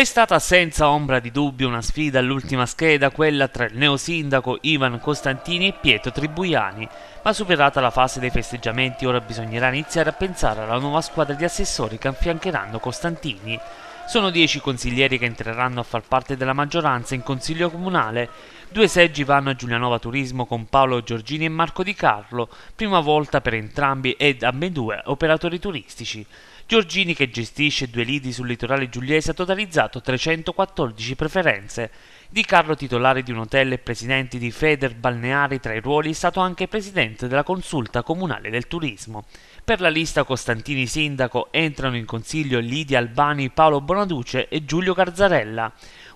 È stata senza ombra di dubbio una sfida all'ultima scheda quella tra il neosindaco Ivan Costantini e Pietro Tribuiani, ma superata la fase dei festeggiamenti ora bisognerà iniziare a pensare alla nuova squadra di assessori che affiancheranno Costantini. Sono dieci consiglieri che entreranno a far parte della maggioranza in consiglio comunale Due seggi vanno a Giulianova Turismo con Paolo Giorgini e Marco Di Carlo, prima volta per entrambi ed ambedue operatori turistici. Giorgini, che gestisce due lidi sul litorale giuliese, ha totalizzato 314 preferenze. Di Carlo, titolare di un hotel e presidente di Feder Balneari tra i ruoli, è stato anche presidente della consulta comunale del turismo. Per la lista Costantini Sindaco entrano in consiglio Lidia Albani, Paolo Bonaduce e Giulio Garzarella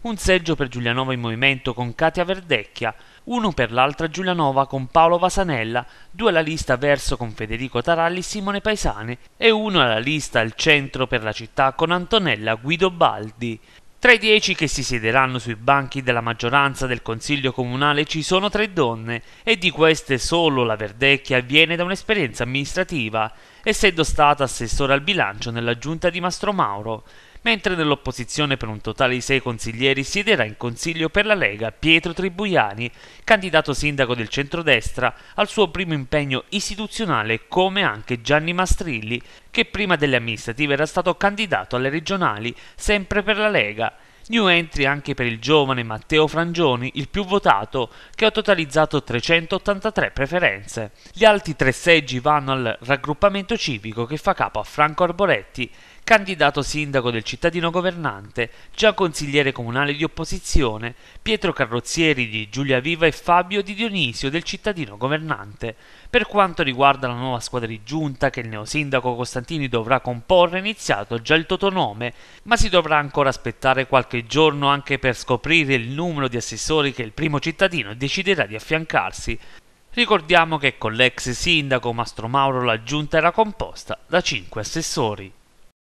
un seggio per Giulianova in Movimento con Katia Verdecchia, uno per l'altra Giulianova con Paolo Vasanella, due alla lista Verso con Federico Taralli e Simone Paesane e uno alla lista Al Centro per la città con Antonella Guidobaldi. Tra i dieci che si siederanno sui banchi della maggioranza del Consiglio Comunale ci sono tre donne e di queste solo la Verdecchia viene da un'esperienza amministrativa, essendo stata assessore al bilancio nella giunta di Mastro Mauro mentre nell'opposizione per un totale di sei consiglieri siederà in consiglio per la Lega Pietro Tribuiani, candidato sindaco del centrodestra al suo primo impegno istituzionale come anche Gianni Mastrilli, che prima delle amministrative era stato candidato alle regionali sempre per la Lega. New entry anche per il giovane Matteo Frangioni, il più votato, che ha totalizzato 383 preferenze. Gli altri tre seggi vanno al raggruppamento civico che fa capo a Franco Arboretti candidato sindaco del cittadino governante, già consigliere comunale di opposizione, Pietro Carrozzieri di Giulia Viva e Fabio di Dionisio del cittadino governante. Per quanto riguarda la nuova squadra di giunta che il neosindaco Costantini dovrà comporre, è iniziato già il totonome, ma si dovrà ancora aspettare qualche giorno anche per scoprire il numero di assessori che il primo cittadino deciderà di affiancarsi. Ricordiamo che con l'ex sindaco Mastro Mauro la giunta era composta da 5 assessori.